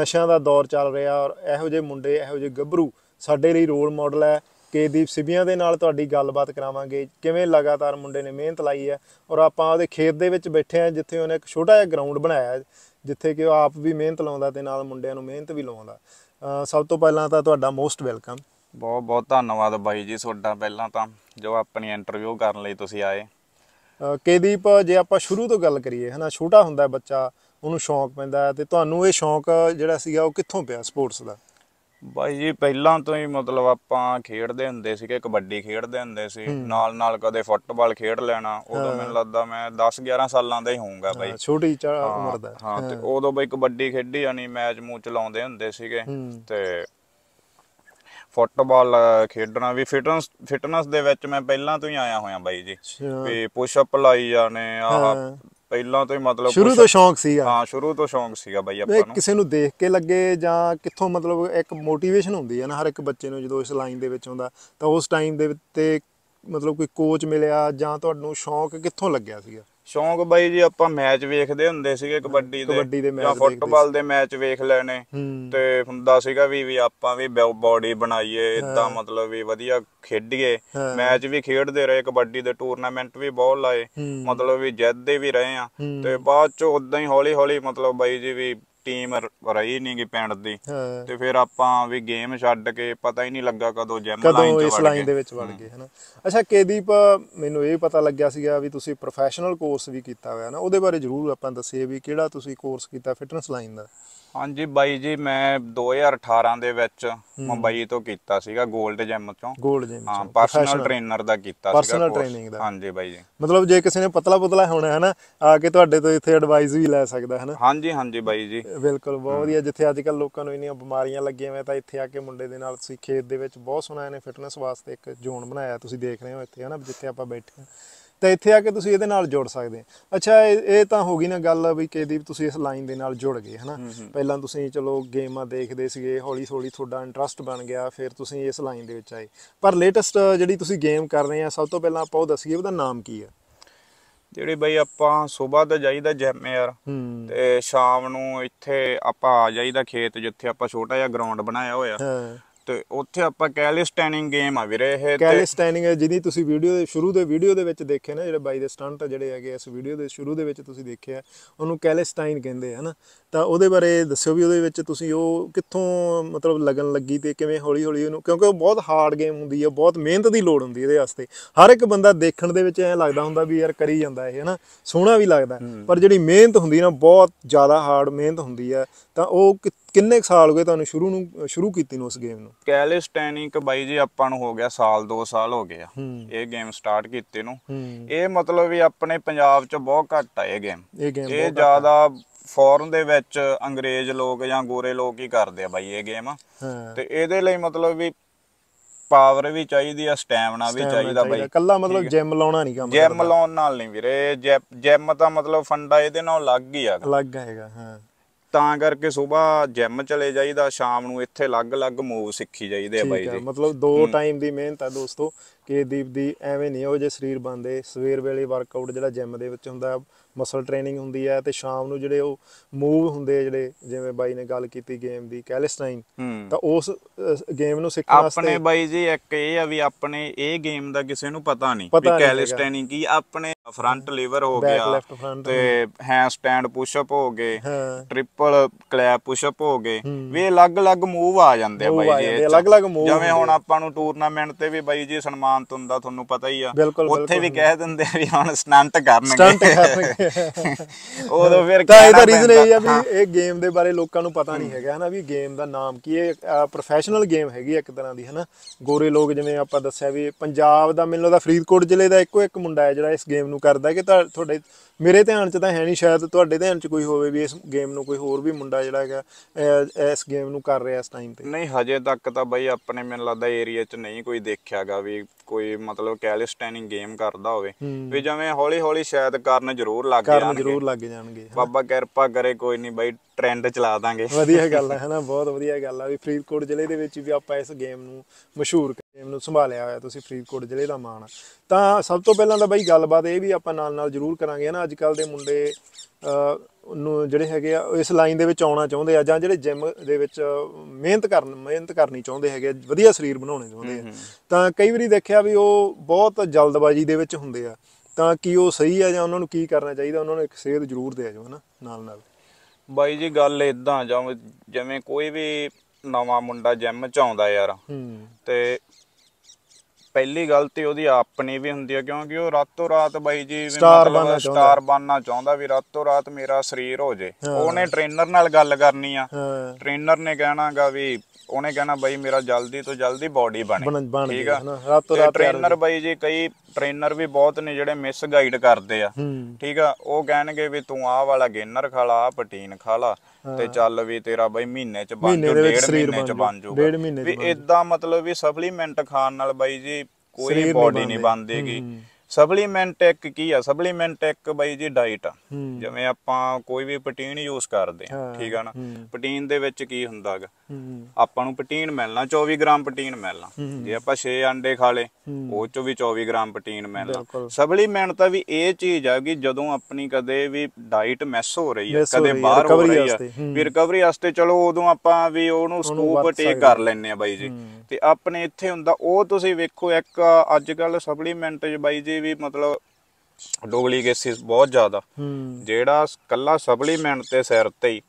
ਨਸ਼ਿਆਂ ਦਾ ਦੌਰ ਚੱਲ ਰਿਹਾ ਔਰ ਇਹੋ ਜਿਹੇ ਮੁੰਡੇ ਇਹੋ ਜਿਹੇ ਗੱਭਰੂ ਸਾਡੇ ਲਈ ਰੋਲ ਮਾਡਲ ਹੈ ਕੇਦੀਪ ਸਿਬੀਆਂ ਦੇ ਨਾਲ ਤੁਹਾਡੀ ਗੱਲਬਾਤ ਕਰਾਵਾਂਗੇ ਕਿਵੇਂ ਲਗਾਤਾਰ ਮੁੰਡੇ ਨੇ ਮਿਹਨਤ ਲਾਈ ਹੈ ਔਰ ਆਪਾਂ ਉਹਦੇ ਖੇਤ ਦੇ ਵਿੱਚ ਬੈਠੇ ਆ ਜਿੱਥੇ ਉਹਨੇ ਇੱਕ ਛੋਟਾ ਜਿਹਾ ਗਰਾਊਂਡ ਬਣਾਇਆ ਜਿੱਥੇ ਕਿ ਉਹ ਆਪ ਵੀ ਮਿਹਨਤ ਲਾਉਂਦਾ ਤੇ ਨਾਲ ਮੁੰਡਿਆਂ ਨੂੰ ਮਿਹਨਤ ਵੀ ਲਾਉਂਦਾ ਸਭ ਤੋਂ ਪਹਿਲਾਂ ਤਾਂ ਤੁਹਾਡਾ ਮੋਸਟ ਵੈਲਕਮ ਬਹੁਤ ਬਹੁਤ ਧੰਨਵਾਦ ਬਾਈ ਜੀ ਤੁਹਾਡਾ ਪਹਿਲਾਂ ਤਾਂ ਜੋ ਆਪਣੀ ਇੰਟਰਵਿਊ ਕਰਨ ਲਈ ਤੁਸੀਂ ਆਏ ਕੇਦੀਪ ਜੇ ਆਪਾਂ ਸ਼ੁਰੂ ਤੋਂ ਗੱਲ ਕਰੀਏ ਹਨਾ ਛੋਟਾ ਹੁੰਦਾ ਬੱਚਾ ਉਹਨੂੰ ਸ਼ੌਂਕ ਪੈਂਦਾ ਤੇ ਤੁਹਾਨੂੰ ਇਹ ਸ਼ੌਂਕ ਜਿਹੜਾ ਸੀਗਾ ਉਹ ਕਿੱਥੋਂ ਪਿਆ ਸਪੋਰਟਸ ਦਾ ਬਾਈ ਜੀ ਪਹਿਲਾਂ ਤੋਂ ਹੀ ਮਤਲਬ ਆਪਾਂ ਖੇਡਦੇ ਹੁੰਦੇ ਸੀਗੇ ਕਬੱਡੀ ਖੇਡਦੇ ਹੁੰਦੇ ਸੀ ਨਾਲ ਨਾਲ ਕਦੇ ਫੁੱਟਬਾਲ ਖੇਡ ਲੈਣਾ ਉਦੋਂ ਮੈਨੂੰ ਲੱਗਦਾ ਮੈਂ 10 11 ਸਾਲਾਂ ਦਾ ਹੀ ਹੋਊਗਾ ਬਾਈ ਛੋਟੀ ਉਮਰ ਦਾ ਹਾਂ ਤੇ ਉਦੋਂ ਬਾਈ ਕਬੱਡੀ ਖੇਡੀ ਜਾਨੀ ਮੈਚ ਮੂਚ ਲਾਉਂਦੇ ਹੁੰਦੇ ਸੀਗੇ ਤੇ ਫੁੱਟਬਾਲ ਖੇਡਣਾ ਵੀ ਫਿਟਨੈਸ ਫਿਟਨੈਸ ਦੇ ਵਿੱਚ ਮੈਂ ਪਹਿਲਾਂ ਤੋਂ ਹੀ ਆਇਆ ਹੋਇਆ ਬਾਈ ਜੀ ਵੀ ਪੁਸ਼ ਅਪ ਲਾਈ ਜਾਣੇ ਆਹ ਪਹਿਲਾਂ ਤੋਂ ਹੀ ਮਤਲਬ ਸ਼ੁਰੂ ਤੋਂ ਸ਼ੌਂਕ ਸੀਗਾ ਹਾਂ ਸ਼ੁਰੂ ਤੋਂ ਸ਼ੌਂਕ ਸੀਗਾ ਬਾਈ ਆਪਾਂ ਨੂੰ ਕਿਸੇ ਨੂੰ ਦੇਖ ਕੇ ਲੱਗੇ ਜਾਂ ਕਿੱਥੋਂ ਮਤਲਬ ਇੱਕ ਮੋਟੀਵੇਸ਼ਨ ਹੁੰਦੀ ਹੈ ਨਾ ਹਰ ਇੱਕ ਬੱਚੇ ਨੂੰ ਜਦੋਂ ਇਸ ਲਾਈਨ ਦੇ ਵਿੱਚ ਆਉਂਦਾ ਤਾਂ ਉਸ ਟਾਈਮ ਦੇ ਤੇ ਮਤਲਬ ਕੋਈ ਕੋਚ ਮਿਲਿਆ ਜਾਂ ਤੁਹਾਨੂੰ ਸ਼ੌਂਕ ਕਿੱਥੋਂ ਲੱਗਿਆ ਸੀਗਾ ਸ਼ੌਂਕ ਬਾਈ ਜੀ ਆਪਾਂ ਮੈਚ ਵੇਖਦੇ ਹੁੰਦੇ ਸੀਗੇ ਕਬੱਡੀ ਦੇ ਕਬੱਡੀ ਦੇ ਮੈਚ ਜਾਂ ਫੁੱਟਬਾਲ ਦੇ ਮੈਚ ਵੇਖ ਲੈਣੇ ਤੇ ਹੁੰਦਾ ਸੀਗਾ ਵੀ ਵੀ ਆਪਾਂ ਵੀ ਬਾਡੀ ਬਣਾਈਏ ਇਦਾਂ ਮਤਲਬ ਵੀ ਵਧੀਆ ਖੇਡੀਏ ਮੈਚ ਵੀ ਖੇਡਦੇ ਰਹੇ ਕਬੱਡੀ ਦੇ ਟੂਰਨਾਮੈਂਟ ਵੀ ਬਹੁਤ ਲਾਏ ਮਤਲਬ ਵੀ ਜਿੱਤਦੇ ਵੀ ਰਹੇ ਆ ਤੇ ਬਾਅਦ ਚ ਉਦਾਂ ਹੀ ਹੌਲੀ ਹੌਲੀ ਮਤਲਬ ਬਾਈ ਜੀ ਵੀ ਟੀਮ ਰਹੀ ਗਈ ਪਿੰਡ ਦੀ ਤੇ ਫਿਰ ਆਪਾਂ ਵੀ ਗੇਮ ਛੱਡ ਕੇ ਪਤਾ ਹੀ ਨਹੀਂ ਲੱਗਾ ਕਦੋਂ ਜਿਮ ਲਾਈਨ ਚ ਵੜ ਗਏ ਕਦੋਂ ਇਸ ਲਾਈਨ ਦੇ ਵਿੱਚ ਵੜ ਗਏ ਹਨਾ ਅੱਛਾ ਕੇਦੀਪ ਮੈਨੂੰ ਇਹ ਪਤਾ ਲੱਗਿਆ ਸੀਗਾ ਵੀ ਤੁਸੀਂ ਪ੍ਰੋਫੈਸ਼ਨਲ ਕੋਰਸ ਵੀ ਕੀਤਾ ਹੋਇਆ ਨਾ ਉਹਦੇ ਬਾਰੇ ਜ਼ਰੂਰ ਆਪਾਂ ਦੱਸੀਏ ਵੀ ਕਿਹੜਾ ਤੁਸੀਂ ਕੋਰਸ ਕੀਤਾ ਫਿਟਨੈਸ ਲਾਈਨ ਦਾ ਹਾਂਜੀ ਬਾਈ ਜੀ ਮੈਂ 2018 ਦੇ ਵਿੱਚ ਮੁੰਬਈ ਤੋਂ ਕੀਤਾ ਸੀਗਾ 골ਡ ਜਿਮ ਚੋਂ 골ਡ ਜਿਮ ਹਾਂ ਪਰਸਨਲ ਟ੍ਰੇਨਰ ਦਾ ਕੀਤਾ ਸੀਗਾ ਪਰਸਨਲ ਟ੍ਰੇਨਿੰਗ ਦਾ ਹਾਂਜੀ ਬਾਈ ਜੀ ਮਤਲਬ ਜੇ ਕਿਸੇ ਨੇ ਪਤਲਾ ਪਤਲਾ ਹੋਣਾ ਹੈ ਨਾ ਆ ਕੇ ਤੁਹਾਡੇ ਤੋਂ ਇੱਥੇ ਐਡਵਾਈਸ ਵੀ ਲੈ ਸਕਦਾ ਹੈ ਨਾ ਹਾਂਜੀ ਹਾਂਜੀ ਬਾਈ ਜੀ ਬਿਲਕੁਲ ਬਹੁਤ ਵਧੀਆ ਜਿੱਥੇ ਅੱਜ ਕੱਲ ਲੋਕਾਂ ਨੂੰ ਇੰਨੀਆਂ ਬਿਮਾਰੀਆਂ ਲੱਗੀਆਂ ਵੇ ਤਾਂ ਇੱਥੇ ਆ ਕੇ ਮੁੰਡੇ ਦੇ ਨਾਲ ਤੁਸੀਂ ਖੇਤ ਦੇ ਵਿੱਚ ਬਹੁਤ ਸੋਹਣਾ ਇਹਨੇ ਫਿਟਨੈਸ ਵਾਸਤੇ ਇੱਕ ਜ਼ੋਨ ਬਣਾਇਆ ਤੁਸੀਂ ਦੇਖ ਰਹੇ ਹੋ ਇੱਥੇ ਹੈ ਨਾ ਜਿੱਥੇ ਆਪਾਂ ਬੈਠੇ ਹਾਂ ਤਾਂ ਇੱਥੇ ਆ ਕੇ ਤੁਸੀਂ ਇਹਦੇ ਨਾਲ ਜੁੜ ਸਕਦੇ ਆ ਅੱਛਾ ਇਹ ਤਾਂ ਹੋ ਗਈ ਨਾ ਗੱਲ ਵੀ ਕਿਹਦੀ ਤੁਸੀਂ ਇਸ ਲਾਈਨ ਦੇ ਨਾਲ ਜੁੜ ਗਏ ਹਨਾ ਪਹਿਲਾਂ ਤੁਸੀਂ ਚਲੋ ਗੇਮਾਂ ਦੇਖਦੇ ਸੀਗੇ ਹੌਲੀ ਹੌਲੀ ਤੁਹਾਡਾ ਇੰਟਰਸਟ ਬਣ ਗਿਆ ਫਿਰ ਤੁਸੀਂ ਇਸ ਲਾਈਨ ਦੇ ਵਿੱਚ ਆਏ ਪਰ ਲੇਟੈਸਟ ਜਿਹੜੀ ਤੁਸੀਂ ਗੇਮ ਕਰ ਰਹੇ ਆ ਸਭ ਤੋਂ ਪਹਿਲਾਂ ਆਪਾਂ ਉਹ ਦੱਸੀਏ ਉਹਦਾ ਨਾਮ ਕੀ ਆ ਜਿਹੜੇ ਬਈ ਆਪਾਂ ਸਵੇਰ ਦਾ ਜਾਈਦਾ ਜਿਮ ਯਾਰ ਤੇ ਸ਼ਾਮ ਨੂੰ ਇੱਥੇ ਆਪਾਂ ਆ ਜਾਈਦਾ ਖੇਤ ਜਿੱਥੇ ਆਪਾਂ ਛੋਟਾ ਜਿਹਾ ਗਰਾਊਂਡ ਬਣਾਇਆ ਹੋਇਆ ਤੇ ਉੱਥੇ ਆਪਾਂ ਕੈਲਿਸਟੈਨਿੰਗ ਗੇਮ ਆ ਵੀਰੇ ਇਹ ਕੈਲਿਸਟੈਨਿੰਗ ਜਿਹਦੀ ਤੁਸੀਂ ਵੀਡੀਓ ਦੇ ਸ਼ੁਰੂ ਦੇ ਵੀਡੀਓ ਦੇ ਵਿੱਚ ਦੇਖੇ ਨਾ ਜਿਹੜੇ ਬਾਈ ਦੇ ਸਟੰਟ ਜਿਹੜੇ ਹੈਗੇ ਇਸ ਵੀਡੀਓ ਦੇ ਸ਼ੁਰੂ ਦੇ ਵਿੱਚ ਤੁਸੀਂ ਦੇਖਿਆ ਉਹਨੂੰ ਕੈਲਿਸਟਾਈਨ ਕਹਿੰਦੇ ਹਨ ਤਾਂ ਉਹਦੇ ਬਾਰੇ ਦੱਸਿਓ ਵੀ ਉਹਦੇ ਵਿੱਚ ਤੁਸੀਂ ਉਹ ਕਿੱਥੋਂ ਮਤਲਬ ਲੱਗਣ ਲੱਗੀ ਤੇ ਕਿਵੇਂ ਹੌਲੀ ਹੌਲੀ ਉਹਨੂੰ ਕਿਉਂਕਿ ਉਹ ਬਹੁਤ ਹਾਰਡ ਗੇਮ ਹੁੰਦੀ ਹੈ ਬਹੁਤ ਮਿਹਨਤ ਦੀ ਲੋੜ ਹੁੰਦੀ ਹੈ ਇਹਦੇ ਵਾਸਤੇ ਹਰ ਇੱਕ ਬੰਦਾ ਦੇਖਣ ਦੇ ਵਿੱਚ ਐ ਲੱਗਦਾ ਹੁੰਦਾ ਵੀ ਯਾਰ ਕਰੀ ਜਾਂਦਾ ਇਹ ਹਨਾ ਸੋਹਣਾ ਵੀ ਲੱਗਦਾ ਪਰ ਜਿਹੜੀ ਮਿਹਨਤ ਹੁੰਦੀ ਨਾ ਬਹੁਤ ਜ਼ਿਆਦਾ ਹਾਰਡ ਮਿਹਨਤ ਹੁੰਦੀ ਆ ਤਾਂ ਉਹ ਕਿੰਨੇ ਸਾਲ ਹੋ ਗਏ ਤੁਹਾਨੂੰ ਸ਼ੁਰੂ ਨੂੰ ਸ਼ੁਰੂ ਕੀਤੀ ਨੂੰ ਉਸ ਗੇਮ ਨੂੰ ਕੈਲਿਸਟੈਨਿਕ ਬਾਈ ਜੀ ਆਪਾਂ ਨੂੰ ਹੋ ਗਿਆ ਸਾਲ 2 ਸਾਲ ਹੋ ਗਏ ਆ ਇਹ ਗੇਮ ਸਟਾਰਟ ਕੀਤੇ ਨੂੰ ਇਹ ਮਤਲਬ ਵੀ ਆਪਣੇ ਪੰਜਾਬ 'ਚ ਬਹੁਤ ਘੱਟ ਆ ਇਹ ਗੇਮ ਇਹ ਜ਼ਿਆਦਾ ਫੋਰਨ ਦੇ ਵਿੱਚ ਅੰਗਰੇਜ਼ ਲੋਕ ਜਾਂ ਗੋਰੇ ਲੋਕ ਹੀ ਕਰਦੇ ਆ ਬਾਈ ਇਹ ਗੇਮ ਤੇ ਇਹਦੇ ਲਈ ਮਤਲਬ ਵੀ ਪਾਵਰ ਵੀ ਚਾਹੀਦੀ ਆ ਸਟੈਮਿਨਾ ਵੀ ਚਾਹੀਦਾ ਬਾਈ ਕੱਲਾ ਮਤਲਬ ਜਿਮ ਲਾਉਣਾ ਨਹੀਂ ਕੰਮ ਜਿਮ ਲਾਉਣ ਨਾਲ ਨਹੀਂ ਵੀਰੇ ਜਿਮ ਤਾਂ ਮਤਲਬ ਫੰਡਾ ਇਹਦੇ ਨਾਲ ਲੱਗ ਹੀ ਆ ਲੱਗ ਹੈਗਾ ਹਾਂ ਤਾਂ ਕਰਕੇ ਸਵੇਰ ਜਿਮ ਚਲੇ ਜਾਈਦਾ ਸ਼ਾਮ ਨੂੰ ਇੱਥੇ ਅਲੱਗ-ਅਲੱਗ ਮੂਵ ਸਿੱਖੀ ਜਾਈਦੇ ਆ ਬਾਈ ਜੀ ਮਤਲਬ ਦੋ ਟਾਈਮ ਦੀ ਮਿਹਨਤ ਆ ਦੋਸਤੋ ਕਿ ਦੀਪ ਦੀ ਐਵੇਂ ਨਹੀਂ ਉਹ ਜੇ ਸਰੀਰ ਬੰਦੇ ਸਵੇਰ ਵੇਲੇ ਵਰਕਆਊਟ ਜਿਹੜਾ ਜਿਮ ਦੇ ਵਿੱਚ ਹੁੰਦਾ ਮਸਲ ਟ੍ਰੇਨਿੰਗ ਹੁੰਦੀ ਹੈ ਤੇ ਸ਼ਾਮ ਨੂੰ ਜਿਹੜੇ ਉਹ ਮੂਵ ਹੁੰਦੇ ਜਿਹੜੇ ਜਿਵੇਂ ਬਾਈ ਨੇ ਗੱਲ ਕੀਤੀ ਗੇਮ ਦੀ ਕੈਲਿਸਟਾਈਨ ਤਾਂ ਉਸ ਗੇਮ ਨੂੰ ਸਿੱਖਣ ਵਾਸਤੇ ਆਪਣੇ ਬਾਈ ਜੀ ਇੱਕ ਇਹ ਆ ਵੀ ਆਪਣੇ ਇਹ ਗੇਮ ਦਾ ਕਿਸੇ ਨੂੰ ਪਤਾ ਨਹੀਂ ਵੀ ਕੈਲਿਸਟਾਈਨ ਕੀ ਆਪਣੇ ਫਰੰਟ ਲੀਵਰ ਹੋ ਗਿਆ ਤੇ ਹੈਂਡ ਸਟੈਂਡ ਪੁਸ਼ ਅਪ ਹੋ ਗਏ ਟ੍ਰਿਪਲ ਕਲੈਪ ਪੁਸ਼ ਅਪ ਹੋ ਗਏ ਵੀ ਅਲੱਗ-ਅਲੱਗ ਮੂਵ ਆ ਜਾਂਦੇ ਆ ਬਾਈ ਜੀ ਅਲੱਗ-ਅਲੱਗ ਮੂਵ ਜਿਵੇਂ ਹੁਣ ਆਪਾਂ ਨੂੰ ਟੂਰਨਾਮੈਂਟ ਤੇ ਵੀ ਬਾਈ ਜੀ ਸਨਮਾਨਤ ਹੁੰਦਾ ਤੁਹਾਨੂੰ ਪਤਾ ਹੀ ਆ ਉੱਥੇ ਵੀ ਕਹਿ ਦਿੰਦੇ ਆ ਵੀ ਹੁਣ ਸਟੰਟ ਕਰਨਗੇ ਉਦੋਂ ਫਿਰ ਤਾਂ ਇਹਦਾ ਰੀਜ਼ਨ ਇਹ ਆ ਵੀ ਇਹ ਗੇਮ ਦੇ ਬਾਰੇ ਲੋਕਾਂ ਨੂੰ ਪਤਾ ਨਹੀਂ ਹੈਗਾ ਹਨਾ ਵੀ ਗੇਮ ਦਾ ਨਾਮ ਕੀ ਇਹ ਪ੍ਰੋਫੈਸ਼ਨਲ ਗੇਮ ਹੈਗੀ ਇੱਕ ਤਰ੍ਹਾਂ ਦੀ ਹਨਾ ਗੋਰੇ ਲੋਕ ਜਿਵੇਂ ਆਪਾਂ ਦੱਸਿਆ ਵੀ ਪੰਜਾਬ ਦਾ ਮੈਨੂੰ ਲੱਗਦਾ ਫਰੀਦਕੋਟ ਜ਼ਿਲ੍ਹੇ ਦਾ ਇੱਕੋ ਇੱਕ ਮੁੰਡਾ ਹੈ ਜਿਹੜਾ ਇਸ ਗੇਮ ਨੂੰ ਕਰਦਾ ਕਿ ਤੁਹਾਡੇ ਮੇਰੇ ਧਿਆਨ 'ਚ ਤਾਂ ਹੈ ਨਹੀਂ ਸ਼ਾਇਦ ਤੁਹਾਡੇ ਧਿਆਨ 'ਚ ਕੋਈ ਹੋਵੇ ਵੀ ਇਸ ਗੇਮ ਨੂੰ ਕੋਈ ਹੋਰ ਵੀ ਮੁੰਡਾ ਜਿਹੜਾ ਹੈਗਾ ਇਸ ਗੇਮ ਨੂੰ ਕਰ ਰਿਹਾ ਇਸ ਟਾਈਮ ਤੇ ਨਹੀਂ ਹਜੇ ਤੱਕ ਤਾਂ ਬਾਈ ਆਪਣੇ ਮੈਨੂੰ ਲੱਗਦਾ ਏਰੀਆ 'ਚ ਨਹੀਂ ਕੋਈ ਦੇਖਿਆਗਾ ਵੀ ਕੋਈ ਮਤਲਬ ਕੈਲਿਸਟੈਨਿੰਗ ਗੇਮ ਕਰਦਾ ਹੋਵੇ ਵੀ ਜਿਵੇਂ ਹੌਲੀ ਹੌਲੀ ਸ਼ਾਇਦ ਕਰਨ ਜ਼ਰੂਰ ਲੱਗ ਜਾਣਗੇ ਕਰਨ ਜ਼ਰੂਰ ਲੱਗ ਜਾਣਗੇ ਬਾਬਾ ਕਿਰਪਾ ਕਰੇ ਕੋਈ ਨਹੀਂ ਬਾਈ ਟ੍ਰੈਂਡ ਚਲਾ ਦਾਂਗੇ ਵਧੀਆ ਗੱਲ ਹੈ ਹਨਾ ਬਹੁਤ ਵਧੀਆ ਗੱਲ ਆ ਵੀ ਫਰੀਦਕੋਟ ਜ਼ਿਲ੍ਹੇ ਦੇ ਵਿੱਚ ਵੀ ਆਪਾਂ ਇਸ ਗੇਮ ਨੂੰ ਮਸ਼ਹੂਰ ਗੇਮ ਨੂੰ ਸੰਭਾਲਿਆ ਹੋਇਆ ਤੁਸੀਂ ਫਰੀਦਕੋਟ ਜ਼ਿਲ੍ਹੇ ਦਾ ਮਾਣ ਤਾਂ ਸਭ ਤੋਂ ਪਹਿਲਾਂ ਤਾਂ ਬਾਈ ਗੱਲਬਾਤ ਇਹ ਵੀ ਆਪਾਂ ਨਾਲ ਨਾਲ ਜ਼ਰੂਰ ਕਰਾਂਗੇ ਹਨਾ ਅੱਜ ਕੱਲ ਦੇ ਮੁੰਡੇ ਨੂੰ ਜਿਹੜੇ ਹੈਗੇ ਆ ਇਸ ਲਾਈਨ ਦੇ ਵਿੱਚ ਆਉਣਾ ਚਾਹੁੰਦੇ ਆ ਜਾਂ ਜਿਹੜੇ ਜਿਮ ਦੇ ਵਿੱਚ ਮਿਹਨਤ ਕਰਨ ਮਿਹਨਤ ਕਰਨੀ ਚਾਹੁੰਦੇ ਹੈਗੇ ਵਧੀਆ ਸਰੀਰ ਬਣਾਉਣੇ ਚਾਹੁੰਦੇ ਆ ਤਾਂ ਕਈ ਵਾਰੀ ਦੇਖਿਆ ਵੀ ਉਹ ਬਹੁਤ ਜਲਦਬਾਜ਼ੀ ਦੇ ਵਿੱਚ ਹੁੰਦੇ ਆ ਤਾਂ ਕੀ ਉਹ ਸਹੀ ਆ ਜਾਂ ਉਹਨਾਂ ਨੂੰ ਕੀ ਕਰਨਾ ਚਾਹੀਦਾ ਉਹਨਾਂ ਨੂੰ ਇੱਕ ਸੇਧ ਜ਼ਰੂਰ ਦੇ ਜਾਓ ਹਨਾ ਨਾਲ ਨਾਲ ਬਾਈ ਜੀ ਗੱਲ ਇਦਾਂ ਜਿਵੇਂ ਕੋਈ ਵੀ ਨਵਾਂ ਮੁੰਡਾ ਜਿਮ ਚ ਆਉਂਦਾ ਯਾਰ ਤੇ ਪਹਿਲੀ ਗੱਲ ਤੇ ਉਹਦੀ ਆਪਣੀ ਵੀ ਹੁੰਦੀ ਹੈ ਕਿਉਂਕਿ ਉਹ ਰਾਤੋਂ ਰਾਤ ਬਾਈ ਜੀ ਸਟਾਰ ਬਣਨਾ ਚਾਹੁੰਦਾ ਸਟਾਰ ਬਣਨਾ ਚਾਹੁੰਦਾ ਵੀ ਰਾਤੋਂ ਰਾਤ ਮੇਰਾ ਸਰੀਰ ਹੋ ਜੇ ਉਹਨੇ ਟ੍ਰੇਨਰ ਨਾਲ ਗੱਲ ਕਰਨੀ ਆ ਟ੍ਰੇਨਰ ਨੇ ਕਹਿਣਾਗਾ ਵੀ ਉਹਨੇ ਕਹਿਣਾ ਬਾਈ ਮੇਰਾ ਜਲਦੀ ਤੋਂ ਜਲਦੀ ਬਾਡੀ ਬਣੇ ਠੀਕ ਆ ਰਾਤੋਂ ਰਾਤ ਟ੍ਰੇਨਰ ਬਾਈ ਜੀ ਕਈ ਟ੍ਰੇਨਰ ਵੀ ਬਹੁਤ ਨੇ ਜਿਹੜੇ ਮਿਸ ਗਾਈਡ ਕਰਦੇ ਆ ਠੀਕ ਆ ਉਹ ਕਹਿਣਗੇ ਵੀ ਤੂੰ ਆਹ ਵਾਲਾ ਗੇਨਰ ਖਾ ਲਾ ਆ ਪਟੀਨ ਖਾ ਲਾ ਤੇ ਚੱਲ ਵੀ ਤੇਰਾ ਬਈ ਮਹੀਨੇ ਚ ਬਣ ਜੂ ਡੇਢ ਮਹੀਨੇ ਚ ਬਣ ਮਹੀਨੇ ਵੀ ਇਦਾਂ ਮਤਲਬ ਵੀ ਸਪਲੀਮੈਂਟ ਖਾਣ ਨਾਲ ਬਾਈ ਜੀ ਕੋਈ ਬਾਡੀ ਨਹੀਂ ਬਣਦੀਗੀ ਸਪਲੀਮੈਂਟ ਇੱਕ ਕੀ ਆ ਸਪਲੀਮੈਂਟ ਇੱਕ ਬਈ ਜੀ ਡਾਈਟ ਆ ਜਿਵੇਂ ਆਪਾਂ ਕੋਈ ਵੀ ਪ੍ਰੋਟੀਨ ਯੂਜ਼ ਕਰਦੇ ਆ ਠੀਕ ਆ ਨਾ ਪ੍ਰੋਟੀਨ ਦੇ ਵਿੱਚ ਕੀ ਹੁੰਦਾਗਾ ਆਪਾਂ ਨੂੰ ਪ੍ਰੋਟੀਨ ਮਿਲਣਾ 24 ਗ੍ਰਾਮ ਪ੍ਰੋਟੀਨ ਮਿਲਣਾ ਜੇ ਆਪਾਂ 6 ਅੰਡੇ ਖਾ ਲੇ ਉਹ ਚੋ ਵੀ 24 ਗ੍ਰਾਮ ਪ੍ਰੋਟੀਨ ਮਿਲਣਾ ਸਪਲੀਮੈਂਟ ਤਾਂ ਵੀ ਇਹ ਚੀਜ਼ ਆ ਕਿ ਜਦੋਂ ਆਪਣੀ ਕਦੇ ਵੀ ਡਾਈਟ ਮੈਸ ਹੋ ਰਹੀ ਹੈ ਕਦੇ ਬਾਹਰ ਹੋ ਰਹੀ ਹੈ ਵੀ ਰਿਕਵਰੀ ਵਾਸਤੇ ਚਲੋ ਉਦੋਂ ਆਪਾਂ ਵੀ ਉਹਨੂੰ ਸਕੂਪ ਟੇਕ ਕਰ ਲੈਣੇ ਆ ਬਾਈ ਜੀ ਤੇ ਆਪਣੇ ਇੱਥੇ ਹੁੰਦਾ ਉਹ ਤੁਸੀਂ ਵੇਖੋ ਇੱਕ ਅੱਜ ਕੱਲ ਸਪਲੀਮੈਂਟ ਜੀ ਬਾਈ ਜੀ ਦੀ ਵੀ ਮਤਲਬ ਡੋਗਲੀ ਕੇਸਿਸ ਬਹੁਤ ਜ਼ਿਆਦਾ ਜਿਹੜਾ ਕੱਲਾ ਸਪਲੀਮੈਂਟ ਤੇ ਸਿਰ ਤੇ ਹੀ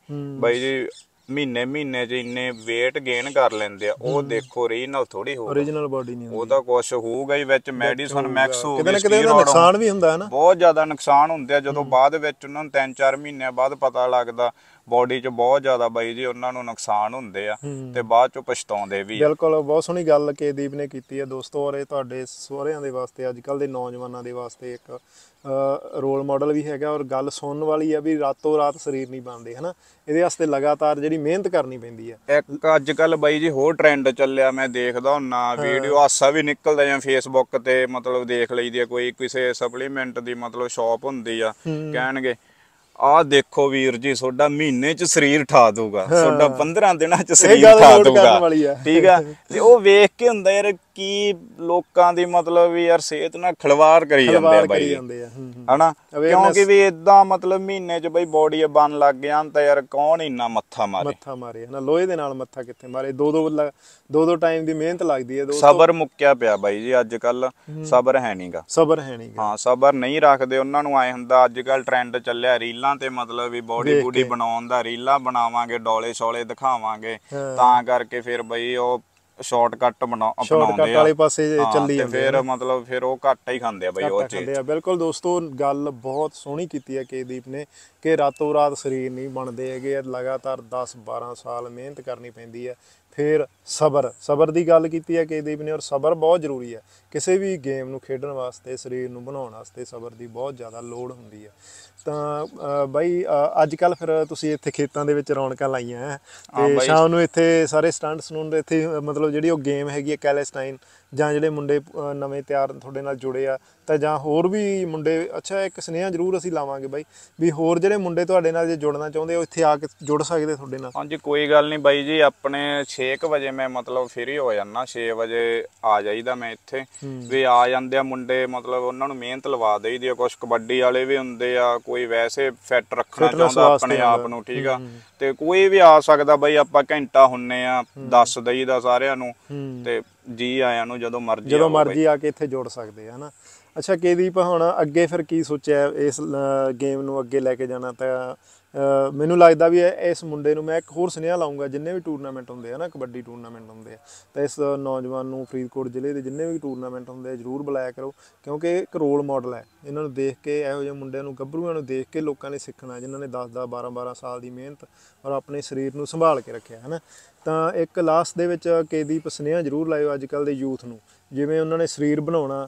ਬਾਈ ਜੀ ਮਹੀਨੇ ਮਹੀਨੇ ਚ ਇੰਨੇ weight gain ਕਰ ਲੈਂਦੇ ਆ ਉਹ ਦੇਖੋ origignal ਥੋੜੀ ਹੋਰ origignal ਬਾਡੀ ਨਹੀਂ ਉਹ ਤਾਂ ਕੁਝ ਹੋਊਗਾ ਹੀ ਵਿੱਚ ਮੈਡੀਸਨ ਮੈਕਸ ਹੋ ਕਿਤੇ ਨਾ ਕਿਤੇ ਨੁਕਸਾਨ ਵੀ ਹੁੰਦਾ ਹੈ ਨਾ ਬਹੁਤ ਜ਼ਿਆਦਾ ਨੁਕਸਾਨ ਹੁੰਦੇ ਆ ਜਦੋਂ ਬਾਅਦ ਵਿੱਚ ਉਹਨਾਂ ਨੂੰ 3-4 ਮਹੀਨੇ ਬਾਅਦ ਪਤਾ ਲੱਗਦਾ ਬਾਡੀ 'ਚ ਬਹੁਤ ਜ਼ਿਆਦਾ ਬਾਈ ਜੀ ਉਹਨਾਂ ਨੂੰ ਨੁਕਸਾਨ ਹੁੰਦੇ ਆ ਤੇ ਬਾਅਦ 'ਚ ਪਛਤਾਉਂਦੇ ਵੀ ਬਿਲਕੁਲ ਬਹੁਤ ਸੋਹਣੀ ਗੱਲ ਕੇਦੀਪ ਨੇ ਕੀਤੀ ਹੈ ਦੋਸਤੋ ਔਰ ਇਹ ਤੁਹਾਡੇ ਸਹੁਰਿਆਂ ਦੇ ਵਾਸਤੇ ਅੱਜ ਕੱਲ ਦੇ ਨੌਜਵਾਨਾਂ ਦੇ ਵਾਸਤੇ ਇੱਕ ਰੋਲ ਮਾਡਲ ਵੀ ਹੈਗਾ ਔਰ ਗੱਲ ਸੁਣਨ ਵਾਲੀ ਆ ਵੀ ਰਾਤੋਂ ਰਾਤ ਸਰੀਰ ਨਹੀਂ ਬਣਦੇ ਹਨਾ ਇਹਦੇ ਵਾਸਤੇ ਲਗਾਤਾਰ ਜਿਹੜੀ ਮਿਹਨਤ ਕਰਨੀ ਪੈਂਦੀ ਆ ਇੱਕ ਅੱਜ ਕੱਲ ਬਾਈ ਜੀ ਹੋਰ ਟ੍ਰੈਂਡ ਚੱਲਿਆ ਮੈਂ ਦੇਖਦਾ ਹੁੰਨਾ ਵੀਡੀਓ ਹਾਸਾ ਵੀ ਨਿਕਲਦਾ ਜਾਂ ਫੇਸਬੁੱਕ ਤੇ ਮਤਲਬ ਦੇਖ ਲਈਦੀ ਆ ਕੋਈ ਕਿਸੇ ਸਪਲੀਮੈਂਟ ਦੀ ਮਤਲਬ ਸ਼ਾਪ ਹੁੰਦੀ ਆ ਕਹਿਣਗੇ ਆ ਦੇਖੋ ਵੀਰ ਜੀ ਤੁਹਾਡਾ ਮਹੀਨੇ ਚ ਸਰੀਰ ਠਾ ਦੂਗਾ ਤੁਹਾਡਾ 15 ਦਿਨਾਂ ਚ ਸਰੀਰ ਠਾ ਦੂਗਾ ਠੀਕ ਆ ਤੇ ਉਹ ਵੇਖ ਕੇ ਹੁੰਦਾ ਯਾਰ ਕੀ ਲੋਕਾਂ ਦੀ ਮਤਲਬ ਵੀ ਯਾਰ ਸਿਹਤ ਨਾਲ ਖਿਲਵਾੜ ਕਰੀ ਜਾਂਦੇ ਆ ਬਾਈ ਹਨਾ ਕਿਉਂਕਿ ਵੀ ਇਦਾਂ ਮਤਲਬ ਮਹੀਨੇ 'ਚ ਬਈ ਬੋਡੀ ਬਣ ਲੱਗ ਗਿਆ ਤਾਂ ਯਾਰ ਕੌਣ ਇੰਨਾ ਮੱਥਾ ਮਾਰੇ ਮੱਥਾ ਮਾਰੇ ਹਨਾ ਲੋਹੇ ਦੇ ਨਾਲ ਮੱਥਾ ਕਿੱਥੇ ਮਾਰੇ ਦੋ ਦੋ ਦੋ ਦੋ ਟਾਈਮ ਦੀ ਮਿਹਨਤ ਲੱਗਦੀ ਹੈ ਦੋ ਸਬਰ ਮੁੱਕਿਆ ਪਿਆ ਬਾਈ ਜੀ ਅੱਜ ਕੱਲ ਸਬਰ ਹੈ ਨਹੀਂਗਾ ਸਬਰ ਹੈ ਨਹੀਂਗਾ ਹਾਂ ਸਬਰ ਨਹੀਂ ਰੱਖਦੇ ਉਹਨਾਂ ਨੂੰ ਆਏ ਹੁੰਦਾ ਅੱਜ ਕੱਲ ਟ੍ਰੈਂਡ ਚੱਲਿਆ ਰੀਲਾਂ ਤੇ ਮਤਲਬ ਵੀ ਬੋਡੀ ਬੂਡੀ ਬਣਾਉਣ ਦਾ ਰੀਲਾਂ ਬਣਾਵਾਂਗੇ ਡੋਲੇ ਸ਼ੋਲੇ ਦਿਖਾਵਾਂਗੇ ਤਾਂ ਕਰਕੇ ਫਿਰ ਬਈ ਉਹ ਸ਼ਾਰਟਕਟ ਬਣਾਉਂਦੇ ਆ ਸ਼ਾਰਟਕਟ ਵਾਲੇ ਪਾਸੇ ਚੱਲੀ ਜਾਂਦੇ ਫਿਰ ਮਤਲਬ ਫਿਰ ਉਹ ਘੱਟ ਹੀ ਖਾਂਦੇ ਆ ਬਈ ਉਹ ਚੀਜ਼ ਖਾਂਦੇ ਆ ਬਿਲਕੁਲ ਦੋਸਤੋ ਗੱਲ ਬਹੁਤ ਸੋਹਣੀ ਕੀਤੀ ਹੈ ਕੇਦੀਪ ਨੇ ਕਿ ਰਾਤੋਂ ਰਾਤ ਸਰੀਰ ਨਹੀਂ ਬਣਦੇ ਹੈਗੇ ਲਗਾਤਾਰ 10 12 ਸਾਲ ਮਿਹਨਤ ਕਰਨੀ ਪੈਂਦੀ ਹੈ ਫਿਰ ਸਬਰ ਸਬਰ ਦੀ ਗੱਲ ਕੀਤੀ ਹੈ ਕੇਦੀਪ ਨੇ ਔਰ ਸਬਰ ਬਹੁਤ ਜ਼ਰੂਰੀ ਹੈ ਕਿਸੇ ਵੀ ਗੇਮ ਨੂੰ ਖੇਡਣ ਵਾਸਤੇ ਸਰੀਰ ਨੂੰ ਬਣਾਉਣ ਵਾਸਤੇ ਸਬਰ ਦੀ ਬਹੁਤ ਜ਼ਿਆਦਾ ਲੋੜ ਹੁੰਦੀ ਹੈ ਤਾਂ ਬਾਈ ਅੱਜ ਕੱਲ ਫਿਰ ਤੁਸੀਂ ਇੱਥੇ ਖੇਤਾਂ ਦੇ ਵਿੱਚ ਰੌਣਕਾਂ ਲਾਈਆਂ ਹੈ ਤੇ ਸ਼ਾਮ ਨੂੰ ਇੱਥੇ ਸਾਰੇ ਸਟੰਟਸ ਨੂੰ ਇੱਥੇ ਮਤਲਬ ਜਿਹੜੀ ਉਹ ਗੇਮ ਹੈਗੀ ਹੈ ਕੈਲਸਟਾਈਨ ਜਾਂ ਜਿਹੜੇ ਮੁੰਡੇ ਨਵੇਂ ਤਿਆਰ ਤੁਹਾਡੇ ਨਾਲ ਜੁੜੇ ਆ ਤਾਂ ਜਾਂ ਹੋਰ ਵੀ ਮੁੰਡੇ ਅੱਛਾ ਇੱਕ ਸਨੇਹਾ ਜ਼ਰੂਰ ਅਸੀਂ ਲਾਵਾਂਗੇ ਬਾਈ ਵੀ ਹੋਰ ਜਿਹੜੇ ਮੁੰਡੇ ਤੁਹਾਡੇ ਨਾਲ ਜੇ ਜੁੜਨਾ ਚਾਹੁੰਦੇ ਉਹ ਇੱਥੇ ਆ ਕੇ ਜੁੜ ਸਕਦੇ ਤੁਹਾਡੇ ਨਾਲ ਹਾਂਜੀ ਕੋਈ ਗੱਲ ਨਹੀਂ ਬਾਈ ਜੀ ਆਪਣੇ 6 ਵਜੇ ਮੈਂ ਮਤਲਬ ਫ੍ਰੀ ਹੋ ਜਾਣਾ 6 ਵਜੇ ਆ ਜਾਈਦਾ ਮੈਂ ਇੱਥੇ ਵੀ ਆ ਜਾਂਦੇ ਆ ਮੁੰਡੇ ਮਤਲਬ ਉਹਨਾਂ ਨੂੰ ਮਿਹਨਤ ਲਵਾ ਦੇਈਦੀ ਆ ਕੁਝ ਕਬੱਡੀ ਵਾਲੇ ਵੀ ਹੁੰਦੇ ਆ ਕੋਈ ਵੈਸੇ ਫਿੱਟ ਰੱਖਣਾ ਚਾਹੁੰਦਾ ਆਪਣੇ ਆਪ ਨੂੰ ਠੀਕ ਆ ਤੇ ਕੋਈ ਵੀ ਆ ਸਕਦਾ ਬਈ ਆਪਾਂ ਘੰਟਾ ਹੁੰਨੇ ਆ ਦੱਸ ਦਈਦਾ ਸਾਰਿਆਂ ਨੂੰ ਤੇ ਜੀ ਆਇਆਂ ਨੂੰ ਜਦੋਂ ਮਰਜ਼ੀ ਜਦੋਂ ਮਰਜ਼ੀ ਆ ਕੇ ਇੱਥੇ ਜੋੜ ਸਕਦੇ ਆ ਹਨਾ ਅੱਛਾ ਕੇਦੀਪ ਹੁਣ ਅੱਗੇ ਫਿਰ ਕੀ ਸੋਚਿਆ ਇਸ ਗੇਮ ਨੂੰ ਅੱਗੇ ਲੈ ਕੇ ਜਾਣਾ ਤਾਂ ਮੈਨੂੰ ਲੱਗਦਾ ਵੀ ਇਸ ਮੁੰਡੇ ਨੂੰ ਮੈਂ ਇੱਕ ਹੋਰ ਸੁਨੇਹਾ ਲਾਉਂਗਾ ਜਿੰਨੇ ਵੀ ਟੂਰਨਾਮੈਂਟ ਹੁੰਦੇ ਆ ਨਾ ਕਬੱਡੀ ਟੂਰਨਾਮੈਂਟ ਹੁੰਦੇ ਆ ਤਾਂ ਇਸ ਨੌਜਵਾਨ ਨੂੰ ਫਰੀਦਕੋਟ ਜ਼ਿਲ੍ਹੇ ਦੇ ਜਿੰਨੇ ਵੀ ਟੂਰਨਾਮੈਂਟ ਹੁੰਦੇ ਆ ਜਰੂਰ ਬੁਲਾਇਆ ਕਰੋ ਕਿਉਂਕਿ ਇੱਕ ਰੋਲ ਮਾਡਲ ਹੈ ਇਹਨਾਂ ਨੂੰ ਦੇਖ ਕੇ ਇਹੋ ਜਿਹੇ ਮੁੰਡਿਆਂ ਨੂੰ ਗੱਭਰੂਆਂ ਨੂੰ ਦੇਖ ਕੇ ਲੋਕਾਂ ਨੇ ਸਿੱਖਣਾ ਜਿਨ੍ਹਾਂ ਨੇ 10 10 12 12 ਸਾਲ ਦੀ ਮਿਹਨਤ ਔਰ ਆਪਣੇ ਸਰੀਰ ਨੂੰ ਸੰਭਾਲ ਕੇ ਰੱਖਿਆ ਹੈ ਨਾ ਤਾਂ ਇੱਕ ਲਾਸਟ ਦੇ ਵਿੱਚ ਕੇਦੀਪ ਸਨੇਹਾ ਜਰੂਰ ਲਾਇਓ ਅੱਜ ਕੱਲ ਦੇ ਯੂਥ ਨੂੰ ਜਿਵੇਂ ਉਹਨਾਂ ਨੇ ਸਰੀਰ ਬਣਾਉਣਾ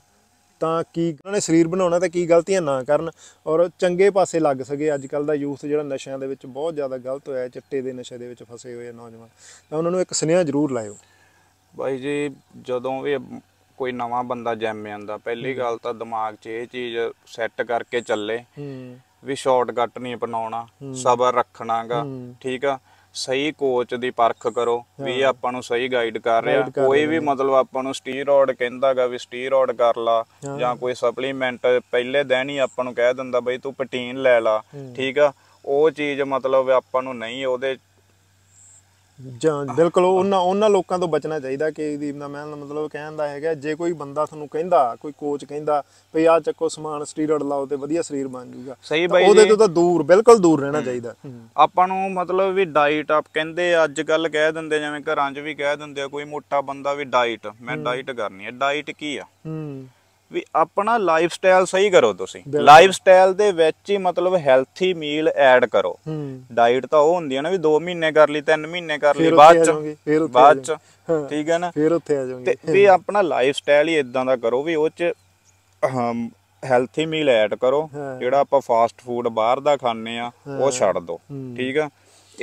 ਤਾਂ ਕੀ ਉਹਨਾਂ ਨੇ ਸਰੀਰ ਬਣਾਉਣਾ ਤਾਂ ਕੀ ਗਲਤੀਆਂ ਨਾ ਕਰਨ ਔਰ ਚੰਗੇ ਪਾਸੇ ਲੱਗ ਸਕੇ ਅੱਜ ਕੱਲ ਦਾ ਯੂਥ ਜਿਹੜਾ ਨਸ਼ਿਆਂ ਦੇ ਵਿੱਚ ਬਹੁਤ ਜ਼ਿਆਦਾ ਗਲਤ ਹੋਇਆ ਚਿੱਟੇ ਦੇ ਨਸ਼ੇ ਦੇ ਵਿੱਚ ਫਸੇ ਹੋਏ ਨੌਜਵਾਨ ਤਾਂ ਉਹਨਾਂ ਨੂੰ ਇੱਕ ਸੁਨੇਹਾ ਜ਼ਰੂਰ ਲਾਇਓ ਬਾਈ ਜੀ ਜਦੋਂ ਵੀ ਕੋਈ ਨਵਾਂ ਬੰਦਾ ਜੰਮ ਜਾਂਦਾ ਪਹਿਲੀ ਗੱਲ ਤਾਂ ਦਿਮਾਗ 'ਚ ਇਹ ਚੀਜ਼ ਸੈੱਟ ਕਰਕੇ ਚੱਲੇ ਵੀ ਸ਼ਾਰਟਕਟ ਨਹੀਂ ਅਪਣਾਉਣਾ ਸਬਰ ਰੱਖਣਾਗਾ ਠੀਕ ਆ ਸਹੀ ਕੋਚ ਦੀ ਪਰਖ ਕਰੋ ਵੀ ਆਪਾਂ ਨੂੰ ਸਹੀ ਗਾਈਡ ਕਰ ਰਿਹਾ ਕੋਈ ਵੀ ਮਤਲਬ ਆਪਾਂ ਨੂੰ ਸਟੀਰੋਇਡ ਕਹਿੰਦਾਗਾ ਵੀ ਸਟੀਰੋਇਡ ਕਰ ਲਾ ਜਾਂ ਕੋਈ ਸਪਲੀਮੈਂਟ ਪਹਿਲੇ ਦਿਨ ਹੀ ਆਪਾਂ ਨੂੰ ਕਹਿ ਦਿੰਦਾ ਬਈ ਤੂੰ ਪ੍ਰੋਟੀਨ ਲੈ ਲਾ ਠੀਕ ਆ ਉਹ ਚੀਜ਼ ਮਤਲਬ ਆਪਾਂ ਨੂੰ ਨਹੀਂ ਉਹਦੇ ਜਾਂ ਬਿਲਕੁਲ ਉਹਨਾਂ ਉਹਨਾਂ ਲੋਕਾਂ ਤੋਂ ਬਚਣਾ ਚਾਹੀਦਾ ਕਿ ਦੀਪ ਦਾ ਮੈਂ ਮਤਲਬ ਕਹਿਣ ਦਾ ਹੈਗਾ ਜੇ ਕੋਈ ਬੰਦਾ ਤੁਹਾਨੂੰ ਕਹਿੰਦਾ ਕੋਈ ਕੋਚ ਕਹਿੰਦਾ ਵੀ ਆ ਚੱਕੋ ਸਮਾਨ ਸਟੀਰੋਇਡ ਲਾਓ ਤੇ ਵਧੀਆ ਸਰੀਰ ਬਣ ਜਾਊਗਾ ਸਹੀ ਬਾਈ ਉਹਦੇ ਤੋਂ ਤਾਂ ਦੂਰ ਬਿਲਕੁਲ ਦੂਰ ਰਹਿਣਾ ਚਾਹੀਦਾ ਆਪਾਂ ਨੂੰ ਮਤਲਬ ਵੀ ਡਾਈਟ ਆਪ ਕਹਿੰਦੇ ਅੱਜ ਕੱਲ ਕਹਿ ਦਿੰਦੇ ਜਿਵੇਂ ਘਰਾਂ 'ਚ ਵੀ ਕਹਿ ਦਿੰਦੇ ਕੋਈ ਮੋਟਾ ਬੰਦਾ ਵੀ ਡਾਈਟ ਮੈਂ ਡਾਈਟ ਕਰਨੀ ਹੈ ਡਾਈਟ ਕੀ ਆ ਹੂੰ ਵੀ ਆਪਣਾ ਲਾਈਫ ਸਟਾਈਲ ਸਹੀ ਕਰੋ ਤੁਸੀਂ ਲਾਈਫ ਸਟਾਈਲ ਦੇ ਵਿੱਚ ਹੀ ਮਤਲਬ ਹੈਲਥੀ ਮੀਲ ਐਡ ਕਰੋ ਡਾਈਟ ਤਾਂ ਉਹ ਹੁੰਦੀ ਹੈ ਨਾ ਵੀ 2 ਮਹੀਨੇ ਕਰ ਲਈ 3 ਮਹੀਨੇ ਕਰ ਲਈ ਬਾਅਦ ਚ ਬਾਅਦ ਚ ਠੀਕ ਹੈ ਨਾ ਫਿਰ ਉੱਥੇ ਆ ਜਾਓਗੇ ਤੇ ਵੀ ਆਪਣਾ ਲਾਈਫ ਸਟਾਈਲ ਹੀ ਇਦਾਂ ਦਾ ਕਰੋ ਵੀ ਉਹ ਚ ਹੈਲਥੀ ਮੀਲ ਐਡ ਕਰੋ ਜਿਹੜਾ ਆਪਾਂ ਫਾਸਟ ਫੂਡ ਬਾਹਰ ਦਾ ਖਾਂਦੇ ਆ ਉਹ ਛੱਡ ਦਿਓ ਠੀਕ ਆ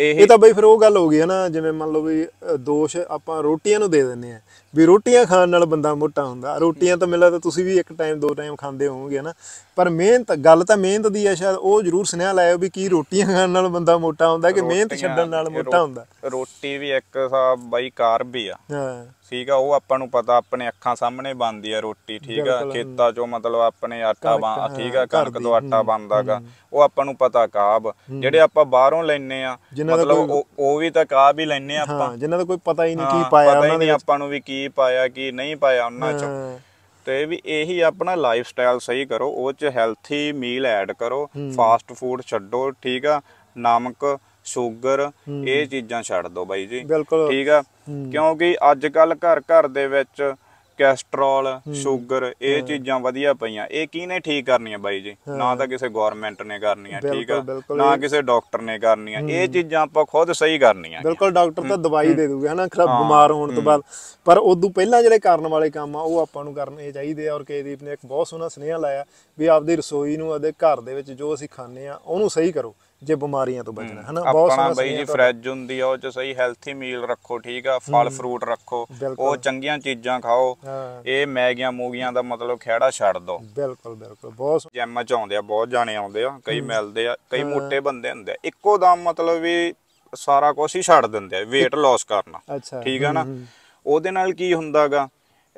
ਇਹ ਤਾਂ ਬਈ ਫਿਰ ਉਹ ਗੱਲ ਹੋ ਗਈ ਹੈ ਨਾ ਜਿਵੇਂ ਮੰਨ ਲਓ ਵੀ ਦੋਸ਼ ਆਪਾਂ ਰੋਟੀਆਂ ਨੂੰ ਦੇ ਦਿੰਨੇ ਆ ਵੀ ਰੋਟੀਆਂ ਖਾਣ ਨਾਲ ਬੰਦਾ ਮੋਟਾ ਹੁੰਦਾ ਰੋਟੀਆਂ ਤਾਂ ਮਿਲਦਾ ਤੁਸੀਂ ਵੀ ਇੱਕ ਟਾਈਮ ਦੋ ਟਾਈਮ ਖਾਂਦੇ ਹੋਵੋਗੇ ਨਾ ਪਰ ਮਿਹਨਤ ਗੱਲ ਤਾਂ ਮਿਹਨਤ ਦੀ ਹੈ ਸ਼ਾਇਦ ਉਹ ਜ਼ਰੂਰ ਸੁਨੇਹਾ ਲਾਇਓ ਵੀ ਕੀ ਰੋਟੀਆਂ ਖਾਣ ਨਾਲ ਬੰਦਾ ਮੋਟਾ ਹੁੰਦਾ ਕਿ ਮਿਹਨਤ ਛੱਡਣ ਨਾਲ ਮੋਟਾ ਹੁੰਦਾ ਰੋਟੀ ਵੀ ਇੱਕ ਸਾ ਬਾਈ ਕਾਰਬ ਹੀ ਆ ਹਾਂ ਠੀਕ ਆ ਉਹ ਆਪਾਂ ਨੂੰ ਪਤਾ ਆਪਣੇ ਅੱਖਾਂ ਸਾਹਮਣੇ ਬਣਦੀ ਆ ਰੋਟੀ ਠੀਕ ਆ ਖੇਤਾਂ ਚੋਂ ਮਤਲਬ ਆਪਣੇ ਆਟਾ ਬਣ ਠੀਕ ਆ ਕਣਕ ਤੋਂ ਆਟਾ ਬਣਦਾਗਾ ਉਹ ਆਪਾਂ ਨੂੰ ਪਤਾ ਕਾਬ ਜਿਹੜੇ ਆਪਾਂ ਬਾਹਰੋਂ ਲੈਨੇ ਆ ਮਤਲਬ ਉਹ ਵੀ ਤਾਂ ਕਾਬ ਹੀ ਲੈਨੇ ਆਪਾਂ ਜਿਨ੍ਹਾਂ ਦਾ ਕੋਈ ਪਤਾ ਹੀ ਨਹੀਂ ਕੀ ਪਾਇਆ ਉਹਨਾਂ ਨੇ ਆਪਾਂ ਨੂੰ ਵੀ ਕੀ ਪਾਇਆ ਕੀ ਨਹੀਂ ਪਾਇਆ ਉਹਨਾਂ ਚੋਂ ਤੇ ਵੀ ਇਹੀ ਆਪਣਾ ਲਾਈਫ ਸਟਾਈਲ ਸਹੀ ਕਰੋ ਉਹ ਚ ਹੈਲਥੀ ਮੀਲ ਐਡ ਕਰੋ ਫਾਸਟ ਫੂਡ ਛੱਡੋ ਠੀਕ ਆ ਨਾਮਕ ਸ਼ੂਗਰ ਇਹ ਚੀਜ਼ਾਂ ਛੱਡ ਦਿਓ ਬਾਈ ਜੀ ਠੀਕ ਆ ਕਿਉਂਕਿ ਅੱਜ ਕੱਲ ਘਰ ਘਰ ਦੇ ਵਿੱਚ ਕੈਸਟਰੋਲ ਸ਼ੂਗਰ ਇਹ ਚੀਜ਼ਾਂ ਵਧੀਆ ਪਈਆਂ ਇਹ ਕਿਹਨੇ ਠੀਕ ਕਰਨੀਆਂ ਬਾਈ ਜੀ ਨਾ ਤਾਂ ਕਿਸੇ ਗਵਰਨਮੈਂਟ ਨੇ ਕਰਨੀਆਂ ਠੀਕ ਆ ਨਾ ਕਿਸੇ ਡਾਕਟਰ ਨੇ ਕਰਨੀਆਂ ਇਹ ਚੀਜ਼ਾਂ ਆਪਾਂ ਖੁਦ ਸਹੀ ਕਰਨੀਆਂ ਬਿਲਕੁਲ ਡਾਕਟਰ ਤਾਂ ਦਵਾਈ ਦੇ ਦੂਗੇ ਹਨਾ ਖਰਾਬ ਬਿਮਾਰ ਹੋਣ ਤੋਂ ਬਾਅਦ ਪਰ ਉਦੋਂ ਪਹਿਲਾਂ ਜਿਹੜੇ ਕਰਨ ਵਾਲੇ ਕੰਮ ਆ ਉਹ ਆਪਾਂ ਨੂੰ ਕਰਨੇ ਚਾਹੀਦੇ ਆ ਔਰ ਕੇਦੀਪ ਨੇ ਇੱਕ ਬਹੁਤ ਸੋਹਣਾ ਸੁਨੇਹਾ ਲਾਇਆ ਵੀ ਆਪਦੀ ਰਸੋਈ ਨੂੰ ਆਪਦੇ ਘਰ ਦੇ ਵਿੱਚ ਜੋ ਅਸੀਂ ਖਾਂਦੇ ਆ ਉਹਨੂੰ ਸਹੀ ਕਰੋ ਜੇ ਬਿਮਾਰੀਆਂ ਤੋਂ ਬਚਣਾ ਹਨਾ ਬਹੁਤ ਆਪਣਾ ਬਈ ਜੀ ਫ੍ਰਿਜ ਹੁੰਦੀ ਆ ਉਹ ਚ ਸਹੀ ਹੈਲਥੀ ਮੀਲ ਰੱਖੋ ਠੀਕ ਆ ਫਲ ਫਰੂਟ ਰੱਖੋ ਉਹ ਚੰਗੀਆਂ ਚੀਜ਼ਾਂ ਖਾਓ ਇਹ ਮੈਗੀਆਂ ਮੂਗੀਆਂ ਦਾ ਮਤਲਬ ਖਿਹੜਾ ਛੱਡ ਦੋ ਬਿਲਕੁਲ ਬਿਲਕੁਲ ਬਹੁਤ ਜਿਮ ਚ ਆਉਂਦੇ ਆ ਬਹੁਤ ਜਾਣੇ ਆਉਂਦੇ ਆ ਕਈ ਮਿਲਦੇ ਆ ਕਈ ਮੋٹے ਬੰਦੇ ਹੁੰਦੇ ਆ ਇੱਕੋ ਦਮ ਮਤਲਬ ਵੀ ਸਾਰਾ ਕੁਝ ਹੀ ਛੱਡ ਦਿੰਦੇ ਆ weight loss ਕਰਨਾ ਠੀਕ ਆ ਨਾ ਉਹਦੇ ਨਾਲ ਕੀ ਹੁੰਦਾਗਾ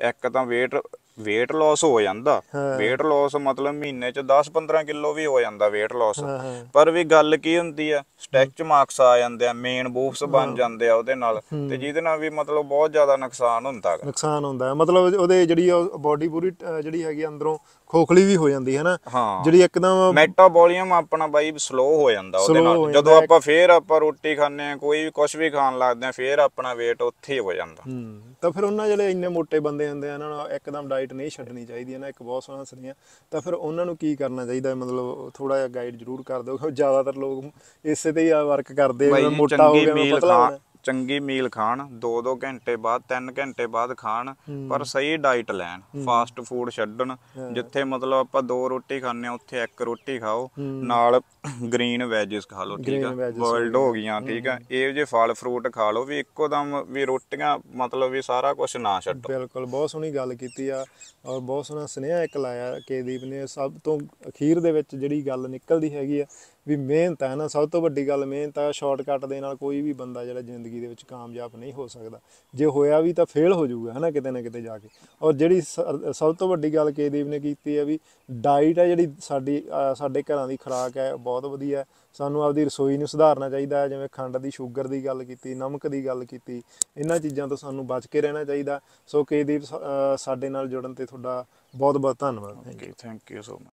ਇੱਕ ਤਾਂ weight weight loss ਹੋ ਜਾਂਦਾ weight loss ਮਤਲਬ ਮਹੀਨੇ ਚ 10-15 ਕਿਲੋ ਵੀ ਹੋ ਜਾਂਦਾ weight loss ਪਰ ਵੀ ਗੱਲ ਕੀ ਹੁੰਦੀ ਆ ਸਟੈਚ ਮਾਰਕਸ ਆ ਜਾਂਦੇ ਆ ਮੇਨ ਬੂਫਸ ਬਣ ਜਾਂਦੇ ਆ ਉਹਦੇ ਨਾਲ ਤੇ ਜਿਹਦੇ ਨਾਲ ਵੀ ਮਤਲਬ ਬਹੁਤ ਜ਼ਿਆਦਾ ਨੁਕਸਾਨ ਹੁੰਦਾ ਨੁਕਸਾਨ ਹੁੰਦਾ ਮਤਲਬ ਉਹਦੇ ਜਿਹੜੀ ਬਾਡੀ ਪੂਰੀ ਜਿਹੜੀ ਹੈਗੀ ਅੰਦਰੋਂ ਖੋਖਲੀ ਵੀ ਹੋ ਜਾਂਦੀ ਹੈ ਨਾ ਜਿਹੜੀ ਇੱਕਦਮ ਮੈਟਾਬੋਲਿਜ਼ਮ ਆਪਣਾ ਬਾਈ ਸਲੋ ਹੋ ਜਾਂਦਾ ਉਹਦੇ ਨਾਲ ਜਦੋਂ ਆਪਾਂ ਫੇਰ ਆਪਾਂ ਰੋਟੀ ਖਾਂਦੇ ਆ ਕੋਈ ਵੀ ਕੁਝ ਵੀ ਖਾਣ ਲੱਗਦੇ ਆ ਫੇਰ ਆਪਣਾ weight ਉੱਥੇ ਹੀ ਹੋ ਜਾਂਦਾ ਹੂੰ ਤਾਂ ਫਿਰ ਉਹਨਾਂ ਜਿਹੜੇ ਇੰਨੇ ਮੋٹے ਬੰਦੇ ਹੁੰਦੇ ਆ ਇਹਨਾਂ ਨੂੰ ਇੱਕਦਮ ਡਾਈਟ ਨਹੀਂ ਛੱਡਣੀ ਚਾਹੀਦੀ ਹੈ ਨਾ ਇੱਕ ਬਹੁਤ ਸੋਹਣਾ ਸੁਣਿਆ ਤਾਂ ਫਿਰ ਉਹਨਾਂ ਨੂੰ ਕੀ ਕਰਨਾ ਚਾਹੀਦਾ ਮਤਲਬ ਥੋੜਾ ਜਿਹਾ ਗਾਈਡ ਜ਼ਰੂਰ ਕਰ ਦਿਓ ਜ਼ਿਆਦਾਤਰ ਲੋਕ ਇਸੇ ਤੇ ਹੀ ਵਰਕ ਕਰਦੇ ਆ ਮੋਟਾ ਹੋ ਗਿਆ ਪਤਲਾ ਚੰਗੀ ਮੀਲ ਖਾਣ 2-2 ਘੰਟੇ ਬਾਅਦ 3 ਘੰਟੇ ਬਾਅਦ ਖਾਣ ਪਰ ਸਹੀ ਡਾਈਟ ਲੈਣ ਫਾਸਟ ਫੂਡ ਛੱਡਣ ਜਿੱਥੇ ਮਤਲਬ ਆਪਾਂ ਦੋ ਰੋਟੀ ਖਾਣੇ ਆ ਉੱਥੇ ਇੱਕ ਰੋਟੀ ਖਾਓ ਨਾਲ ਗ੍ਰੀਨ ਵੈਜਸ ਖਾ ਲਓ ਠੀਕ ਆ ਬੋਇਲਡ ਹੋ ਗਈਆਂ ਠੀਕ ਆ ਇਹ ਜੇ ਫਲ ਫਰੂਟ ਖਾ ਲਓ ਵੀ ਇੱਕੋ ਦਮ ਵੀ ਰੋਟੀਆਂ ਮਤਲਬ ਵੀ ਸਾਰਾ ਕੁਝ ਨਾ ਛੱਡੋ ਬਿਲਕੁਲ ਬਹੁਤ ਸੋਹਣੀ ਗੱਲ ਕੀਤੀ ਆ ਔਰ ਬਹੁਤ ਸੋਹਣਾ ਸੁਨੇਹਾ ਇੱਕ ਲਾਇਆ ਕੇਦੀਪ ਨੇ ਸਭ ਤੋਂ ਅਖੀਰ ਦੇ ਵਿੱਚ ਜਿਹੜੀ ਗੱਲ ਨਿਕਲਦੀ ਹੈਗੀ ਆ ਵੀ ਮਿਹਨਤ ਹੈ ਨਾ ਸਭ ਤੋਂ ਵੱਡੀ ਗੱਲ ਮਿਹਨਤ ਆ ਸ਼ਾਰਟਕਟ ਦੇ ਨਾਲ ਕੋਈ ਵੀ ਬੰਦਾ ਜਿਹੜਾ ਜ਼ਿੰਦਗੀ ਜ਼ਿੰਦਗੀ ਦੇ ਵਿੱਚ ਕਾਮਯਾਬ ਨਹੀਂ ਹੋ ਸਕਦਾ ਜੇ ਹੋਇਆ ਵੀ ਤਾਂ ਫੇਲ ਹੋ ਜਾਊਗਾ ਹਨਾ ਕਿਤੇ ਨਾ ਕਿਤੇ ਜਾ ਕੇ ਔਰ ਜਿਹੜੀ ਸਭ ਤੋਂ ਵੱਡੀ ਗੱਲ ਕੇਦੀਪ ਨੇ ਕੀਤੀ ਹੈ ਵੀ ਡਾਈਟ ਹੈ ਜਿਹੜੀ ਸਾਡੀ ਸਾਡੇ ਘਰਾਂ ਦੀ ਖੁਰਾਕ ਹੈ ਬਹੁਤ ਵਧੀਆ ਸਾਨੂੰ ਆਪਦੀ ਰਸੋਈ ਨੂੰ ਸੁਧਾਰਨਾ ਚਾਹੀਦਾ ਹੈ ਜਿਵੇਂ ਖੰਡ ਦੀ ਸ਼ੂਗਰ ਦੀ ਗੱਲ ਕੀਤੀ ਨਮਕ ਦੀ ਗੱਲ ਕੀਤੀ ਇਹਨਾਂ ਚੀਜ਼ਾਂ ਤੋਂ ਸਾਨੂੰ ਬਚ ਕੇ ਰਹਿਣਾ ਚਾਹੀਦਾ ਸੋ ਕੇਦੀਪ ਸਾਡੇ ਨਾਲ ਜੁੜਨ ਤੇ ਤੁਹਾਡਾ ਬਹੁਤ ਬਹੁਤ ਧੰਨਵਾਦ thank you thank you so much